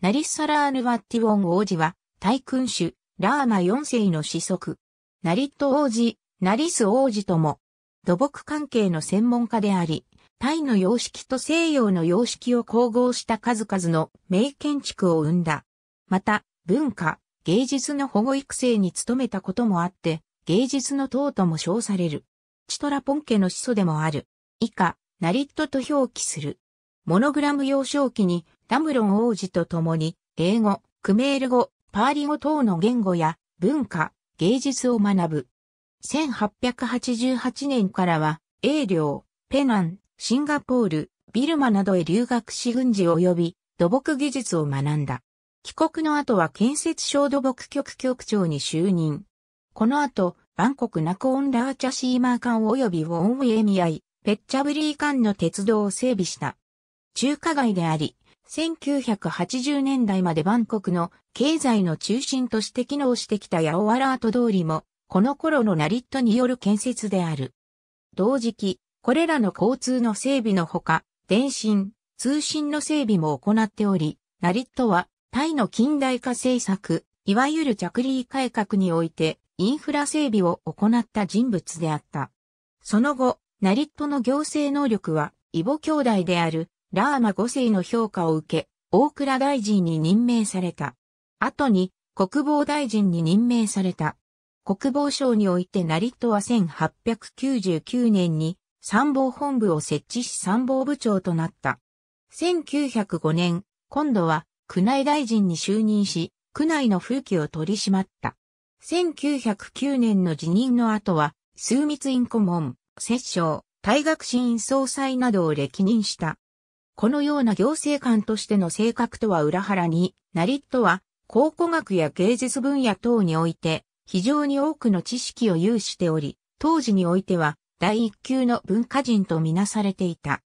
ナリッサラーヌ・ワッティウォン王子は、大君主、ラーマ4世の子息。ナリット王子、ナリス王子とも、土木関係の専門家であり、タイの様式と西洋の様式を交合した数々の名建築を生んだ。また、文化、芸術の保護育成に努めたこともあって、芸術の塔とも称される。チトラポン家の始祖でもある。以下、ナリットと表記する。モノグラム幼少期にダムロン王子と共に、英語、クメール語、パーリ語等の言語や文化、芸術を学ぶ。1888年からは、英領、ペナン、シンガポール、ビルマなどへ留学し軍事及び土木技術を学んだ。帰国の後は建設省土木局局長に就任。この後、バンコクナコオンラーチャシーマー館及びウォンウェミアイ、ペッチャブリー館の鉄道を整備した。中華街であり、1980年代までバンコクの経済の中心として機能してきたヤオアラート通りも、この頃のナリットによる建設である。同時期、これらの交通の整備のほか、電信、通信の整備も行っており、ナリットは、タイの近代化政策、いわゆる着陸改革において、インフラ整備を行った人物であった。その後、ナリットの行政能力は、イボ兄弟であるラーマ5世の評価を受け、大倉大臣に任命された。後に国防大臣に任命された。国防省において成戸は1899年に参謀本部を設置し参謀部長となった。1905年、今度は宮内大臣に就任し、宮内の風紀を取り締まった。1909年の辞任の後は、枢密院顧問、摂政、大学新院総裁などを歴任した。このような行政官としての性格とは裏腹に、ナリットは考古学や芸術分野等において非常に多くの知識を有しており、当時においては第一級の文化人とみなされていた。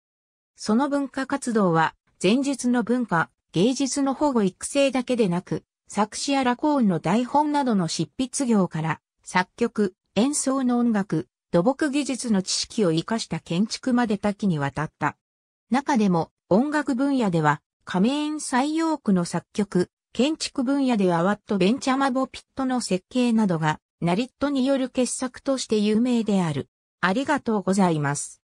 その文化活動は前述の文化、芸術の保護育成だけでなく、作詞やラコーンの台本などの執筆業から作曲、演奏の音楽、土木技術の知識を活かした建築まで多岐にわたった。中でも音楽分野では、仮面採用区の作曲、建築分野ではワット・ベンチャマボ・ピットの設計などが、ナリットによる傑作として有名である。ありがとうございます。